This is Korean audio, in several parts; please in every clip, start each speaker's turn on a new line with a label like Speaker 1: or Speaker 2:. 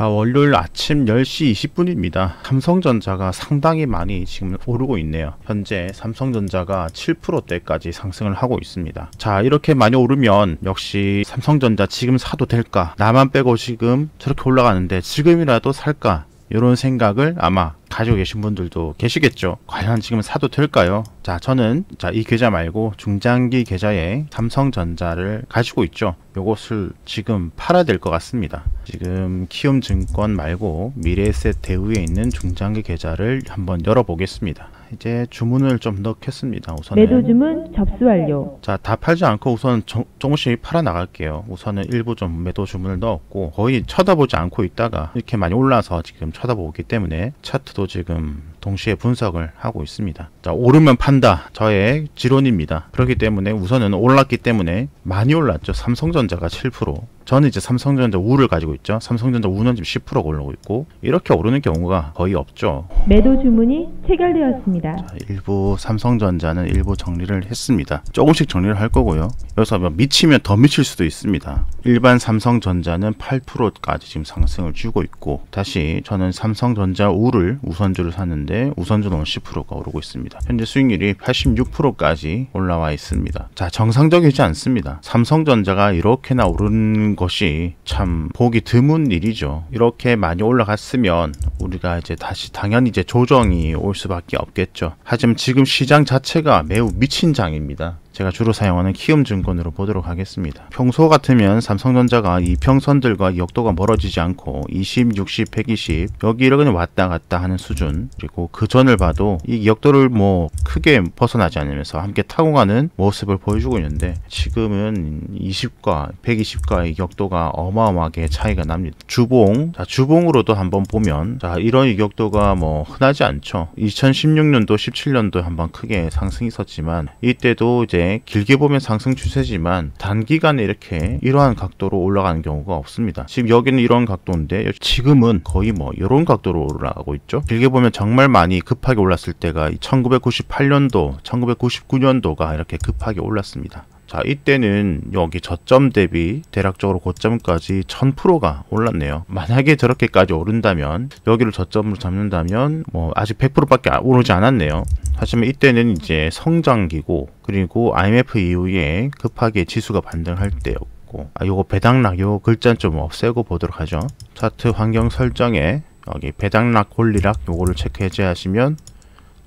Speaker 1: 자 월요일 아침 10시 20분입니다 삼성전자가 상당히 많이 지금 오르고 있네요 현재 삼성전자가 7%대까지 상승을 하고 있습니다 자 이렇게 많이 오르면 역시 삼성전자 지금 사도 될까 나만 빼고 지금 저렇게 올라가는데 지금이라도 살까 이런 생각을 아마 가지고 계신 분들도 계시겠죠. 과연 지금 사도 될까요? 자, 저는 자, 이 계좌 말고 중장기 계좌에 삼성전자를 가지고 있죠. 요것을 지금 팔아야 될 것 같습니다. 지금 키움증권 말고 미래에셋 대우에 있는 중장기 계좌를 한번 열어보겠습니다. 이제 주문을 좀 넣겠습니다. 우선은 매도 주문 접수 완료. 자, 다 팔지 않고 우선 조, 조금씩 팔아 나갈게요. 우선은 일부 좀 매도 주문을 넣었고 거의 쳐다보지 않고 있다가 이렇게 많이 올라서 지금 쳐다보기 때문에 차트도 또 지금 동시에 분석을 하고 있습니다. 자, 오르면 판다. 저의 지론입니다. 그렇기 때문에 우선은 올랐기 때문에 많이 올랐죠. 삼성전자가 7%. 저는 이제 삼성전자 우를 가지고 있죠. 삼성전자 우는 지금 10%가 오르고 있고 이렇게 오르는 경우가 거의 없죠. 매도 주문이 체결되었습니다. 자, 일부 삼성전자는 일부 정리를 했습니다. 조금씩 정리를 할 거고요. 여기서 뭐 미치면 더 미칠 수도 있습니다. 일반 삼성전자는 8%까지 지금 상승을 주고 있고 다시 저는 삼성전자 우를 우선주를 샀는데 우선주는 10%가 오르고 있습니다. 현재 수익률이 86%까지 올라와 있습니다. 자 정상적이지 않습니다. 삼성전자가 이렇게나 오른 것이 참 보기 드문 일이죠. 이렇게 많이 올라갔으면 우리가 이제 다시 당연히 이제 조정이 올 수밖에 없겠죠. 하지만 지금 시장 자체가 매우 미친 장입니다. 제가 주로 사용하는 키움증권으로 보도록 하겠습니다. 평소 같으면 삼성전자가 이평선들과 역도가 멀어지지 않고 20, 60, 120 여기를 그냥 왔다 갔다 하는 수준 그리고 그 전을 봐도 이 역도를 뭐 크게 벗어나지 않으면서 함께 타고 가는 모습을 보여주고 있는데 지금은 20과 120과의 역도가 어마어마하게 차이가 납니다. 주봉 자 주봉으로도 한번 보면 자 이런 이격도가 뭐 흔하지 않죠. 2016년도 17년도 한번 크게 상승 있었지만 이때도 이제 길게 보면 상승 추세지만 단기간에 이렇게 이러한 각도로 올라가는 경우가 없습니다. 지금 여기는 이런 각도인데 지금은 거의 뭐 이런 각도로 올라가고 있죠. 길게 보면 정말 많이 급하게 올랐을 때가 1998년도, 1999년도가 이렇게 급하게 올랐습니다. 자 이때는 여기 저점 대비 대략적으로 고점까지 1000%가 올랐네요 만약에 저렇게까지 오른다면 여기를 저점으로 잡는다면 뭐 아직 100%밖에 아, 오르지 않았네요 하지만 이때는 이제 성장기고 그리고 IMF 이후에 급하게 지수가 반등할 때였고 아 요거 배당락 요 글자는 좀 없애고 보도록 하죠 차트 환경 설정에 여기 배당락 권리락 요거를 체크해 제하시면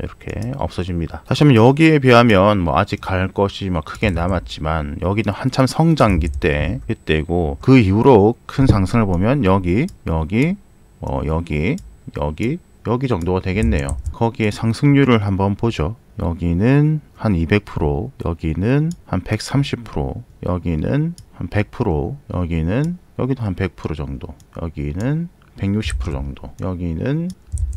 Speaker 1: 이렇게 없어집니다. 다시 한 번 여기에 비하면 뭐 아직 갈 것이 뭐 크게 남았지만 여기는 한참 성장기 때 그때고 그 이후로 큰 상승을 보면 여기 여기 뭐 여기 여기 여기 정도가 되겠네요. 거기에 상승률을 한번 보죠. 여기는 한 200%, 여기는 한 130%, 여기는 한 100%, 여기는 여기도 한 100% 정도, 여기는 160% 정도, 여기는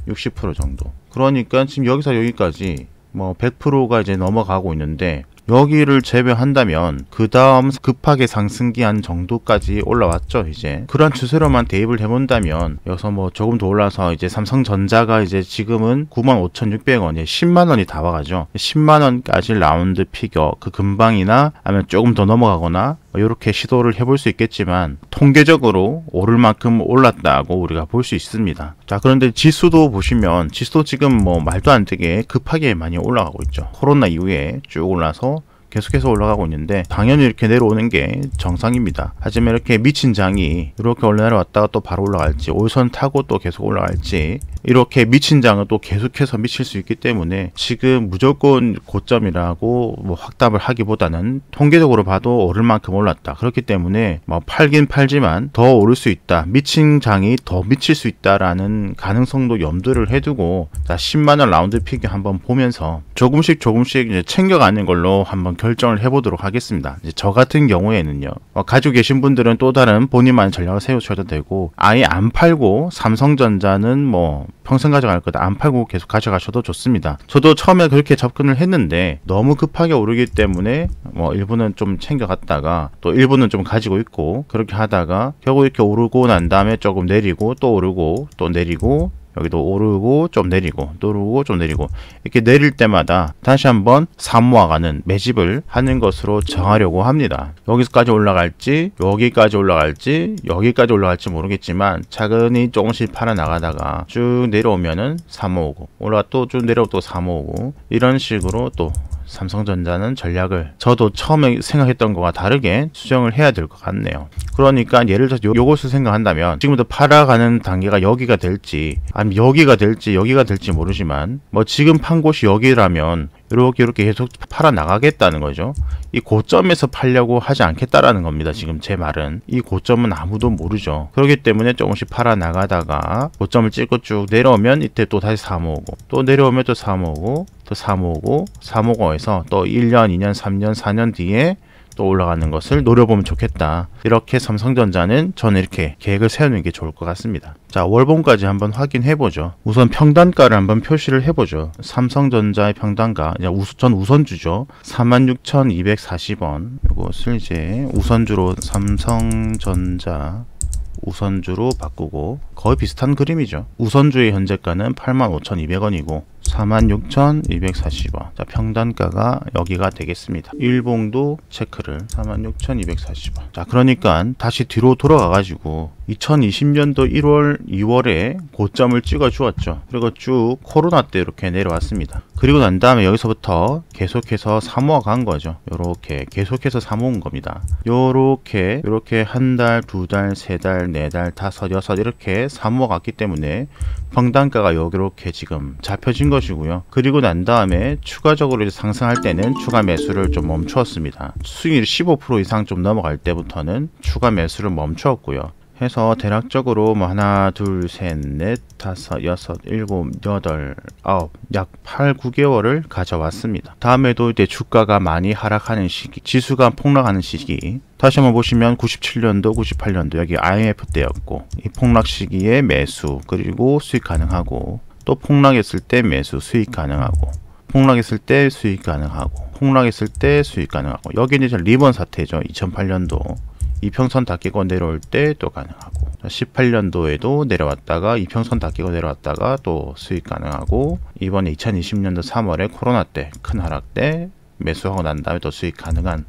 Speaker 1: 60% 정도. 그러니까 지금 여기서 여기까지 뭐 100%가 이제 넘어가고 있는데 여기를 제외한다면 그 다음 급하게 상승기한 정도까지 올라왔죠 이제 그런 추세로만 대입을 해본다면 여기서 뭐 조금 더 올라서 이제 삼성전자가 이제 지금은 95,600원에 10만원이 다 와가죠 10만원까지 라운드 피겨 그 금방이나 아니면 조금 더 넘어가거나 이렇게 뭐 시도를 해볼 수 있겠지만 통계적으로 오를 만큼 올랐다고 우리가 볼 수 있습니다 자 그런데 지수도 보시면 지수도 지금 뭐 말도 안 되게 급하게 많이 올라가고 있죠 코로나 이후에 쭉 올라서 계속해서 올라가고 있는데 당연히 이렇게 내려오는 게 정상입니다. 하지만 이렇게 미친 장이 이렇게 올라 왔다가 또 바로 올라갈지 올선 타고 또 계속 올라갈지 이렇게 미친 장은 또 계속해서 미칠 수 있기 때문에 지금 무조건 고점이라고 뭐 확답을 하기보다는 통계적으로 봐도 오를 만큼 올랐다. 그렇기 때문에 뭐 팔긴 팔지만 더 오를 수 있다. 미친 장이 더 미칠 수 있다라는 가능성도 염두를 해두고 자 10만원 라운드 픽 한번 보면서 조금씩 조금씩 이제 챙겨가는 걸로 한번 결정을 해보도록 하겠습니다. 저 같은 경우에는요. 어, 가지고 계신 분들은 또 다른 본인만의 전략을 세우셔도 되고 아예 안 팔고 삼성전자는 뭐 평생 가져갈 거다. 안 팔고 계속 가져가셔도 좋습니다. 저도 처음에 그렇게 접근을 했는데 너무 급하게 오르기 때문에 뭐 일부는 좀 챙겨갔다가 또 일부는 좀 가지고 있고 그렇게 하다가 결국 이렇게 오르고 난 다음에 조금 내리고 또 오르고 또 내리고 여기도 오르고 좀 내리고 오르고 좀 내리고 이렇게 내릴 때마다 다시 한번 사모아가는 매집을 하는 것으로 정하려고 합니다 여기까지 올라갈지 여기까지 올라갈지 여기까지 올라갈지 모르겠지만 차근히 조금씩 팔아 나가다가 쭉 내려오면은 사모오고 올라 또쭉 내려오고 또 사모오고 이런 식으로 또 삼성전자는 전략을 저도 처음에 생각했던 거와 다르게 수정을 해야 될 것 같네요. 그러니까 예를 들어서 요, 것을 생각한다면 지금부터 팔아가는 단계가 여기가 될지 아니면 여기가 될지 여기가 될지 모르지만 뭐 지금 판 곳이 여기라면 이렇게 이렇게 계속 팔아 나가겠다는 거죠. 이 고점에서 팔려고 하지 않겠다라는 겁니다. 지금 제 말은 이 고점은 아무도 모르죠. 그렇기 때문에 조금씩 팔아 나가다가 고점을 찍고 쭉 내려오면 이때 또 다시 사모으고 또 내려오면 또 사모으고 또 사모으고 사모고에서 또 1년, 2년, 3년, 4년 뒤에 또 올라가는 것을 노려보면 좋겠다. 이렇게 삼성전자는 저는 이렇게 계획을 세우는 게 좋을 것 같습니다. 자 월봉까지 한번 확인해보죠. 우선 평단가를 한번 표시를 해보죠. 삼성전자의 평단가, 우수, 전 우선주죠. 46,240원 이것을 이제 우선주로 삼성전자 우선주로 바꾸고 거의 비슷한 그림이죠. 우선주의 현재가는 85,200원이고 46,240원 자 평단가가 여기가 되겠습니다 일봉도 체크를 46,240원 자 그러니까 다시 뒤로 돌아가 가지고 2020년도 1월, 2월에 고점을 찍어 주었죠. 그리고 쭉 코로나 때 이렇게 내려왔습니다. 그리고 난 다음에 여기서부터 계속해서 사모아 간 거죠. 이렇게 계속해서 사모은 겁니다. 이렇게이렇게 한 달, 두 달, 세 달, 네 달, 다섯, 여섯 이렇게 사모아 갔기 때문에 평당가가여 요렇게 지금 잡혀진 것이고요. 그리고 난 다음에 추가적으로 상승할 때는 추가 매수를 좀 멈추었습니다. 수익률 15% 이상 좀 넘어갈 때부터는 추가 매수를 멈추었고요. 해서 대략적으로 뭐 하나 둘셋넷 다섯 여섯 일곱 여덟 아홉 약 8, 9개월을 가져왔습니다. 다음에도 이제 주가가 많이 하락하는 시기 지수가 폭락하는 시기 다시 한번 보시면 97년도 98년도 여기 IMF 때였고 이 폭락 시기에 매수 그리고 수익 가능하고 또 폭락했을 때 매수 수익 가능하고 폭락했을 때 수익 가능하고 폭락했을 때 수익 가능하고 여기 이제 리번 사태죠 2008년도 이평선 다 깨고 내려올 때 또 가능하고 18년도에도 내려왔다가 이평선 다 깨고 내려왔다가 또 수익 가능하고 이번에 2020년도 3월에 코로나 때 큰 하락 때 매수하고 난 다음에 또 수익 가능한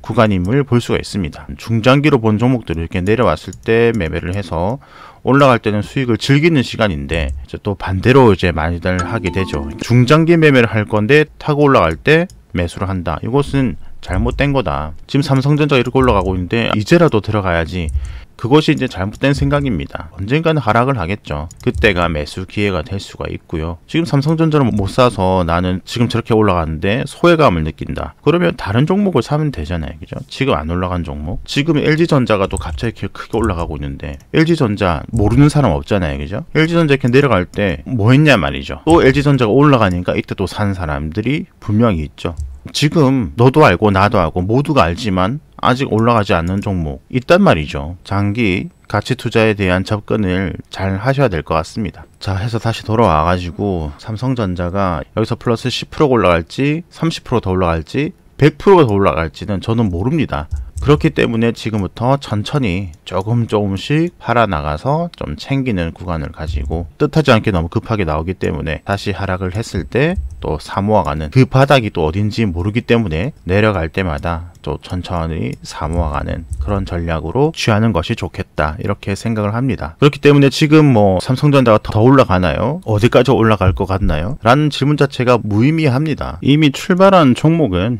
Speaker 1: 구간임을 볼 수가 있습니다. 중장기로 본종목들을 이렇게 내려왔을 때 매매를 해서 올라갈 때는 수익을 즐기는 시간인데 또 반대로 이제 많이들 하게 되죠. 중장기 매매를 할 건데 타고 올라갈 때 매수를 한다. 이것은 잘못된 거다. 지금 삼성전자 이렇게 올라가고 있는데 이제라도 들어가야지. 그것이 이제 잘못된 생각입니다. 언젠가는 하락을 하겠죠. 그때가 매수 기회가 될 수가 있고요. 지금 삼성전자를 못 사서 나는 지금 저렇게 올라가는데 소외감을 느낀다. 그러면 다른 종목을 사면 되잖아요. 그죠? 지금 안 올라간 종목. 지금 LG전자가 또 갑자기 크게 올라가고 있는데 LG전자 모르는 사람 없잖아요. 그죠? LG전자 이렇게 내려갈 때 뭐 했냐 말이죠. 또 LG전자가 올라가니까 이때 또 산 사람들이 분명히 있죠. 지금 너도 알고 나도 알고 모두가 알지만 아직 올라가지 않는 종목 있단 말이죠. 장기 가치 투자에 대한 접근을 잘 하셔야 될 것 같습니다. 자 해서 다시 돌아와 가지고 삼성전자가 여기서 플러스 10% 올라갈지 30%더 올라갈지 100%더 올라갈지는 저는 모릅니다. 그렇기 때문에 지금부터 천천히 조금 조금씩 팔아나가서 좀 챙기는 구간을 가지고 뜻하지 않게 너무 급하게 나오기 때문에 다시 하락을 했을 때 또 사모아가는 그 바닥이 또 어딘지 모르기 때문에 내려갈 때마다 또 천천히 사모아가는 그런 전략으로 취하는 것이 좋겠다 이렇게 생각을 합니다 그렇기 때문에 지금 뭐 삼성전자가 더 올라가나요? 어디까지 올라갈 것 같나요? 라는 질문 자체가 무의미합니다 이미 출발한 종목은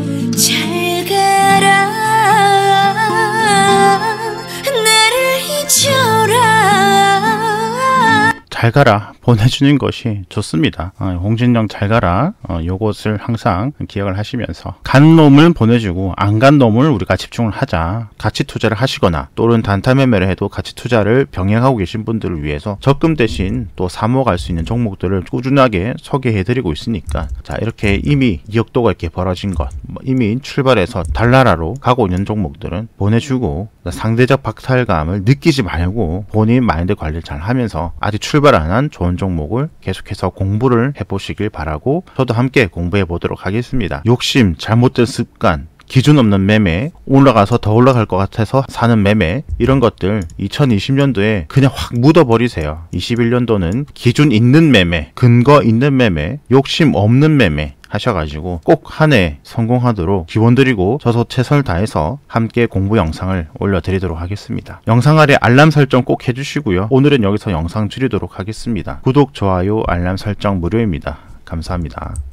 Speaker 1: 잘 가라 보내주는 것이 좋습니다. 어, 홍진영 잘 가라 어, 요것을 항상 기억을 하시면서 간 놈을 보내주고 안 간 놈을 우리가 집중을 하자 같이 투자를 하시거나 또는 단타 매매를 해도 같이 투자를 병행하고 계신 분들을 위해서 적금 대신 또 사모갈 수 있는 종목들을 꾸준하게 소개해 드리고 있으니까 자 이렇게 이미 이억도가 이렇게 벌어진 것 뭐 이미 출발해서 달나라로 가고 있는 종목들은 보내주고 상대적 박탈감을 느끼지 말고 본인 마인드 관리를 잘 하면서 아직 출발 출발하는 좋은 종목을 계속해서 공부를 해보시길 바라고 저도 함께 공부해 보도록 하겠습니다. 욕심, 잘못된 습관, 기준 없는 매매, 올라가서 더 올라갈 것 같아서 사는 매매 이런 것들 2020년도에 그냥 확 묻어버리세요. 21년도는 기준 있는 매매, 근거 있는 매매, 욕심 없는 매매 하셔가지고 꼭 한 해 성공하도록 기원 드리고 저서 최선을 다해서 함께 공부 영상을 올려드리도록 하겠습니다. 영상 아래 알람 설정 꼭 해주시고요. 오늘은 여기서 영상 줄이도록 하겠습니다. 구독, 좋아요, 알람 설정 무료입니다. 감사합니다.